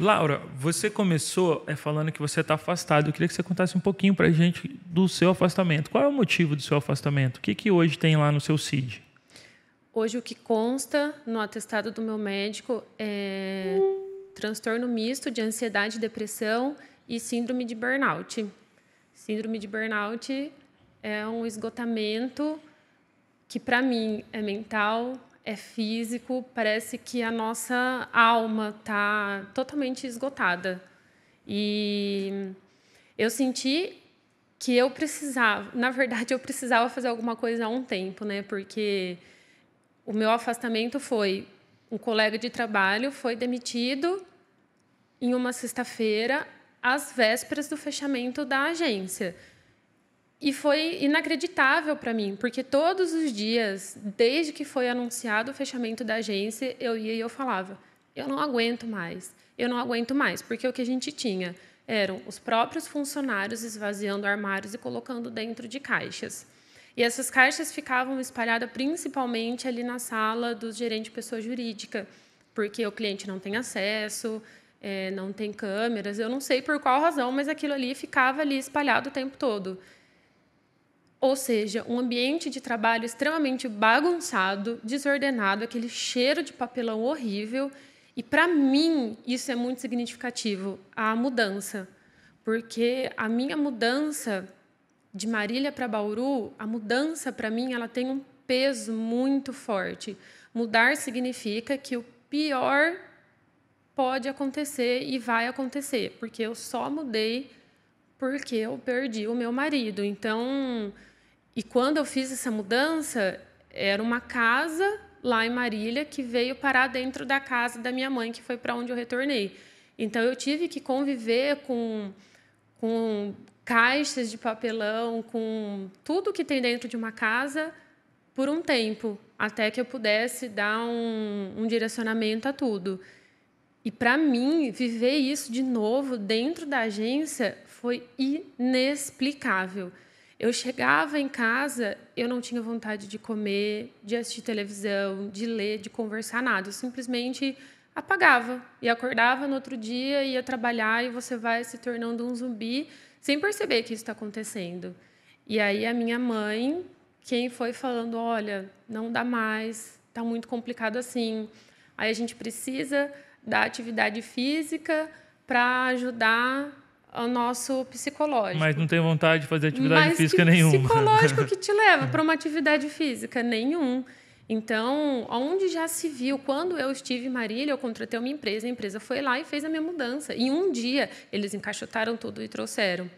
Laura, você começou é, falando que você está afastado. Eu queria que você contasse um pouquinho para a gente do seu afastamento. Qual é o motivo do seu afastamento? O que, que hoje tem lá no seu CID? Hoje, o que consta no atestado do meu médico é transtorno misto de ansiedade, depressão e síndrome de burnout. Síndrome de burnout é um esgotamento que, para mim, é mental, é físico, parece que a nossa alma está totalmente esgotada. E eu senti que eu precisava, na verdade, eu precisava fazer alguma coisa há um tempo, né? Porque o meu afastamento foi um colega de trabalho foi demitido em uma sexta-feira às vésperas do fechamento da agência. E foi inacreditável para mim, porque todos os dias, desde que foi anunciado o fechamento da agência, eu ia e eu falava: eu não aguento mais, eu não aguento mais, porque o que a gente tinha eram os próprios funcionários esvaziando armários e colocando dentro de caixas. E essas caixas ficavam espalhadas principalmente ali na sala do gerente de pessoa jurídica, porque o cliente não tem acesso, é, não tem câmeras, eu não sei por qual razão, mas aquilo ali ficava ali espalhado o tempo todo. Ou seja, um ambiente de trabalho extremamente bagunçado, desordenado, aquele cheiro de papelão horrível. E para mim, isso é muito significativo, a mudança. Porque a minha mudança de Marília para Bauru, a mudança para mim, ela tem um peso muito forte. Mudar significa que o pior pode acontecer e vai acontecer, porque eu só mudei porque eu perdi o meu marido. Então, e quando eu fiz essa mudança, era uma casa lá em Marília que veio parar dentro da casa da minha mãe, que foi para onde eu retornei. Então eu tive que conviver com com caixas de papelão, com tudo que tem dentro de uma casa por um tempo, até que eu pudesse dar um, um direcionamento a tudo. E para mim, viver isso de novo dentro da agência foi inexplicável. Eu chegava em casa, eu não tinha vontade de comer, de assistir televisão, de ler, de conversar nada. Eu simplesmente apagava e acordava no outro dia, ia trabalhar e você vai se tornando um zumbi sem perceber que isso está acontecendo. E aí a minha mãe, quem foi falando, olha, não dá mais, está muito complicado assim. Aí a gente precisa da atividade física para ajudar ao nosso psicológico. Mas não tem vontade de fazer atividade Mas física que nenhuma. Psicológico que te leva para uma atividade física nenhum. Então, onde já se viu, quando eu estive em Marília, eu contratei uma empresa, a empresa foi lá e fez a minha mudança. Em um dia, eles encaixotaram tudo e trouxeram.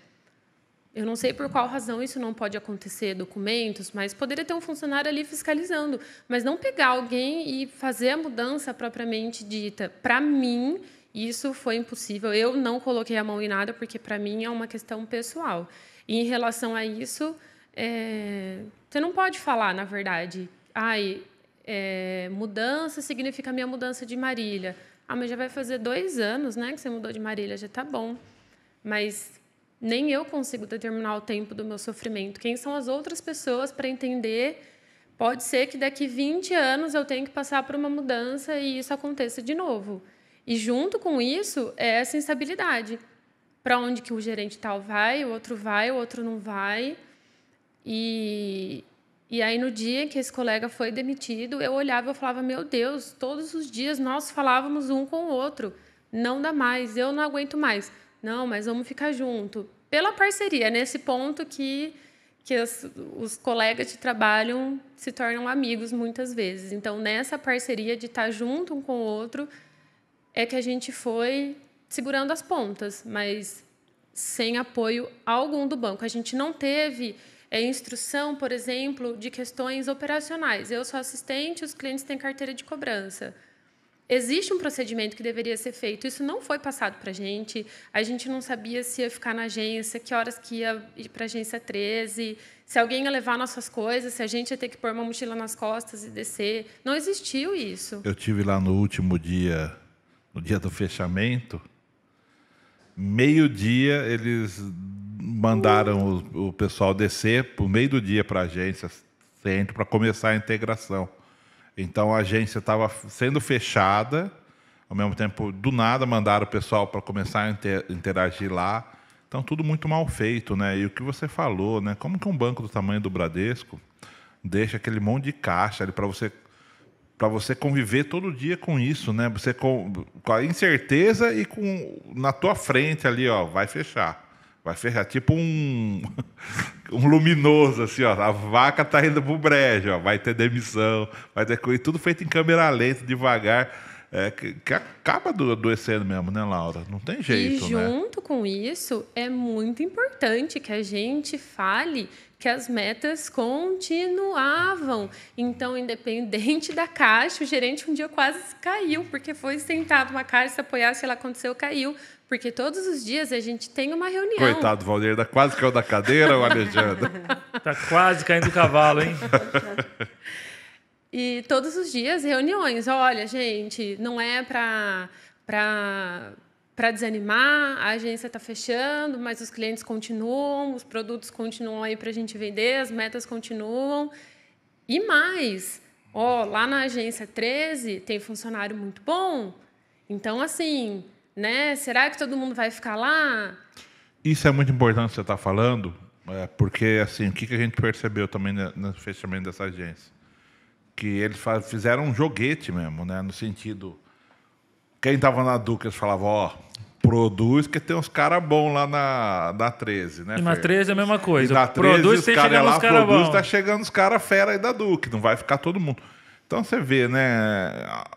Eu não sei por qual razão isso não pode acontecer, documentos, mas poderia ter um funcionário ali fiscalizando, mas não pegar alguém e fazer a mudança propriamente dita. Para mim, isso foi impossível. Eu não coloquei a mão em nada porque para mim é uma questão pessoal. E em relação a isso, é... você não pode falar, na verdade, ai, é... mudança significa minha mudança de Marília. Ah, mas já vai fazer dois anos, né, que você mudou de Marília, já está bom. Mas nem eu consigo determinar o tempo do meu sofrimento. Quem são as outras pessoas para entender? Pode ser que daqui 20 anos eu tenha que passar por uma mudança e isso aconteça de novo. E junto com isso é essa instabilidade. Para onde que o gerente tal vai, o outro vai, o outro não vai. E, e aí no dia que esse colega foi demitido, eu olhava e falava, meu Deus, todos os dias nós falávamos um com o outro. Não dá mais, eu não aguento mais. Não, mas vamos ficar junto. Pela parceria, nesse ponto que que os, os, colegas de trabalho se tornam amigos muitas vezes. Então, nessa parceria de estar junto um com o outro, é que a gente foi segurando as pontas, mas sem apoio algum do banco. A gente não teve é, instrução, por exemplo, de questões operacionais. Eu sou assistente, os clientes têm carteira de cobrança. Existe um procedimento que deveria ser feito, isso não foi passado para a gente. A gente não sabia se ia ficar na agência, que horas que ia ir para a agência 13, se alguém ia levar nossas coisas, se a gente ia ter que pôr uma mochila nas costas e descer. Não existiu isso. Eu tive lá no último dia no dia do fechamento, meio-dia eles mandaram o, o pessoal descer por meio do dia para a agência centro para começar a integração. Então a agência estava sendo fechada, ao mesmo tempo, do nada mandaram o pessoal para começar a inter interagir lá. Então tudo muito mal feito, né? E o que você falou, né? Como que um banco do tamanho do Bradesco deixa aquele monte de caixa ali para você para você conviver todo dia com isso, né? Você com, com, a incerteza e com na tua frente ali, ó, vai fechar. Vai fechar tipo um um luminoso assim, ó, a vaca tá indo pro brejo, ó, vai ter demissão, vai ter coisa, tudo feito em câmera lenta, devagar. É, que, que acaba adoecendo mesmo, né, Laura? Não tem jeito, e né? junto né? com isso, é muito importante que a gente fale que as metas continuavam. Então, independente da caixa, o gerente um dia quase caiu, porque foi sentado uma caixa, se ela aconteceu, caiu. Porque todos os dias a gente tem uma reunião. Coitado, Valdir, ainda quase caiu da cadeira, o Alejandro. tá quase caindo o cavalo, hein? e todos os dias reuniões. Olha, gente, não é para para para desanimar, a agência está fechando, mas os clientes continuam, os produtos continuam aí para a gente vender, as metas continuam. E mais, ó, lá na agência 13 tem funcionário muito bom. Então, assim, né? Será que todo mundo vai ficar lá? Isso é muito importante você está falando, é, porque assim, o que, que a gente percebeu também no fechamento dessa agência? Que eles fizeram um joguete mesmo, né? No sentido quem tava na eles falava, ó, produz, que tem uns caras bons lá na, na 13, né? E na Fer? 13 é a mesma coisa. E na 13, produz, os caras lá, cara produz, bom. tá chegando os caras fera aí da Duque, não vai ficar todo mundo. Então você vê, né?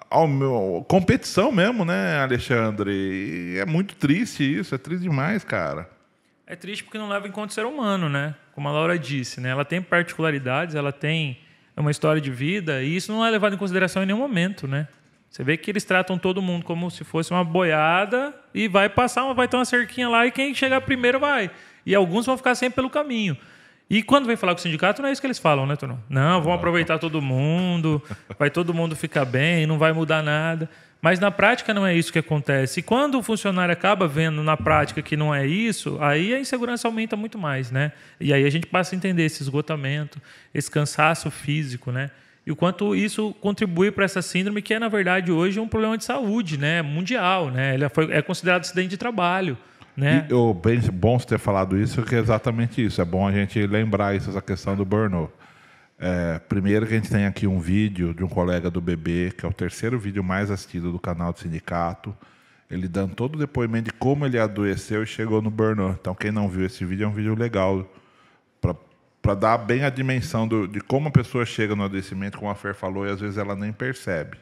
Ao meu, competição mesmo, né, Alexandre? E é muito triste isso, é triste demais, cara. É triste porque não leva em conta o ser humano, né? Como a Laura disse, né? Ela tem particularidades, ela tem uma história de vida, e isso não é levado em consideração em nenhum momento, né? Você vê que eles tratam todo mundo como se fosse uma boiada e vai passar, vai ter uma cerquinha lá e quem chegar primeiro vai. E alguns vão ficar sempre pelo caminho. E quando vem falar com o sindicato, não é isso que eles falam, né, Tonão? Não, vão aproveitar todo mundo, vai todo mundo ficar bem, não vai mudar nada. Mas na prática não é isso que acontece. E quando o funcionário acaba vendo na prática que não é isso, aí a insegurança aumenta muito mais, né? E aí a gente passa a entender esse esgotamento, esse cansaço físico, né? e o quanto isso contribui para essa síndrome que é, na verdade, hoje um problema de saúde né? mundial. Né? Ele foi, é considerado acidente de trabalho. Né? E, oh, bem, bom você ter falado isso, que é exatamente isso. É bom a gente lembrar isso, essa questão do burnout. É, primeiro que a gente tem aqui um vídeo de um colega do BB, que é o terceiro vídeo mais assistido do canal do sindicato. Ele dando todo o depoimento de como ele adoeceu e chegou no burnout. Então, quem não viu esse vídeo, é um vídeo legal para para dar bem a dimensão do, de como a pessoa chega no adoecimento, como a Fer falou, e às vezes ela nem percebe,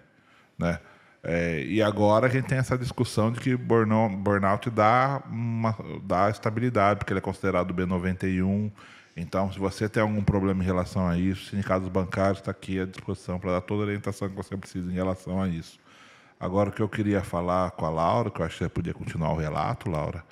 né? É, e agora a gente tem essa discussão de que burnout, burnout dá, uma, dá estabilidade, porque ele é considerado B91. Então, se você tem algum problema em relação a isso, dos bancários está aqui à disposição para dar toda a orientação que você precisa em relação a isso. Agora, o que eu queria falar com a Laura, que eu acho que você podia continuar o relato, Laura,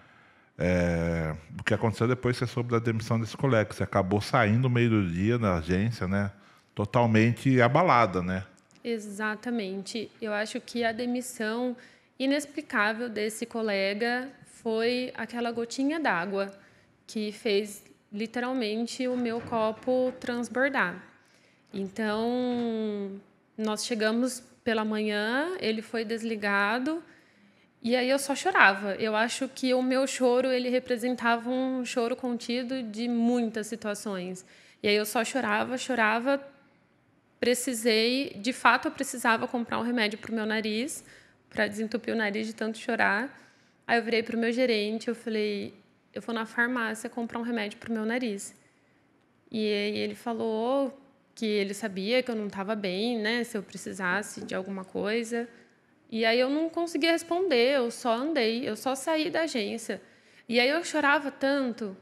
é, o que aconteceu depois você soube da demissão desse colega, que você acabou saindo meio do dia da agência, né? Totalmente abalada, né? Exatamente. Eu acho que a demissão inexplicável desse colega foi aquela gotinha d'água que fez literalmente o meu copo transbordar. Então, nós chegamos pela manhã, ele foi desligado e aí eu só chorava. Eu acho que o meu choro, ele representava um choro contido de muitas situações. E aí eu só chorava, chorava. Precisei, de fato eu precisava comprar um remédio para o meu nariz, para desentupir o nariz de tanto chorar. Aí eu virei para o meu gerente, eu falei, eu vou na farmácia comprar um remédio para o meu nariz. E ele falou que ele sabia que eu não estava bem, né, se eu precisasse de alguma coisa. E aí eu não conseguia responder, eu só andei, eu só saí da agência. E aí eu chorava tanto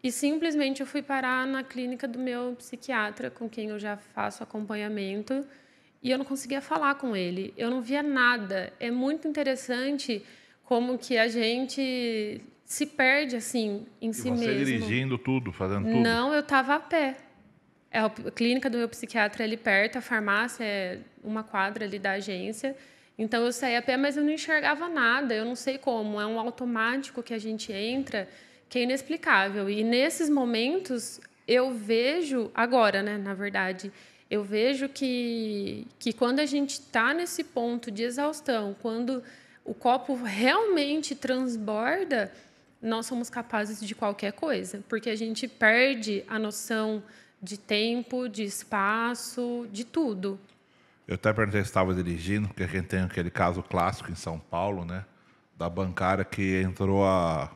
e simplesmente eu fui parar na clínica do meu psiquiatra, com quem eu já faço acompanhamento, e eu não conseguia falar com ele. Eu não via nada. É muito interessante como que a gente se perde assim em e si você mesmo. Você dirigindo tudo, fazendo tudo? Não, eu estava a pé. É, a clínica do meu psiquiatra é ali perto, a farmácia é uma quadra ali da agência. Então eu saí a pé, mas eu não enxergava nada, eu não sei como, é um automático que a gente entra que é inexplicável. E nesses momentos eu vejo agora, né, na verdade, eu vejo que que quando a gente está nesse ponto de exaustão, quando o copo realmente transborda, nós somos capazes de qualquer coisa, porque a gente perde a noção de tempo, de espaço, de tudo. Eu até perguntei se estava dirigindo, porque a gente tem aquele caso clássico em São Paulo, né? Da bancária que entrou a...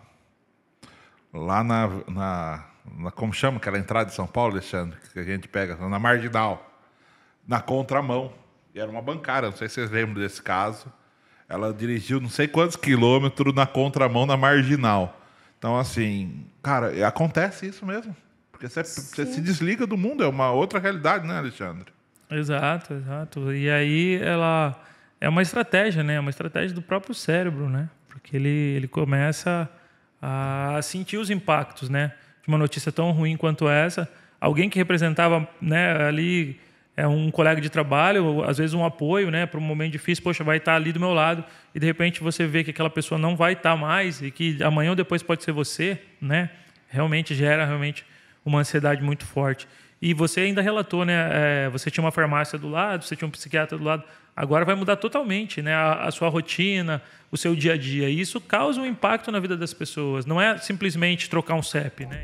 lá na, na, na, Como chama aquela entrada de São Paulo, Alexandre? Que a gente pega na marginal, na contramão. E era uma bancária, não sei se vocês lembram desse caso. Ela dirigiu não sei quantos quilômetros na contramão, na marginal. Então, assim, cara, acontece isso mesmo. Porque você, você se desliga do mundo, é uma outra realidade, né, Alexandre? Exato, exato. E aí ela é uma estratégia, né? É uma estratégia do próprio cérebro, né? Porque ele, ele começa a sentir os impactos, né? De uma notícia tão ruim quanto essa. Alguém que representava, né, ali é um colega de trabalho, às vezes um apoio, né, para um momento difícil, poxa, vai estar tá ali do meu lado e de repente você vê que aquela pessoa não vai estar tá mais e que amanhã ou depois pode ser você, né? Realmente gera realmente uma ansiedade muito forte. E você ainda relatou, né? É, você tinha uma farmácia do lado, você tinha um psiquiatra do lado. Agora vai mudar totalmente, né? A, a, sua rotina, o seu dia a dia. E isso causa um impacto na vida das pessoas. Não é simplesmente trocar um CEP, né?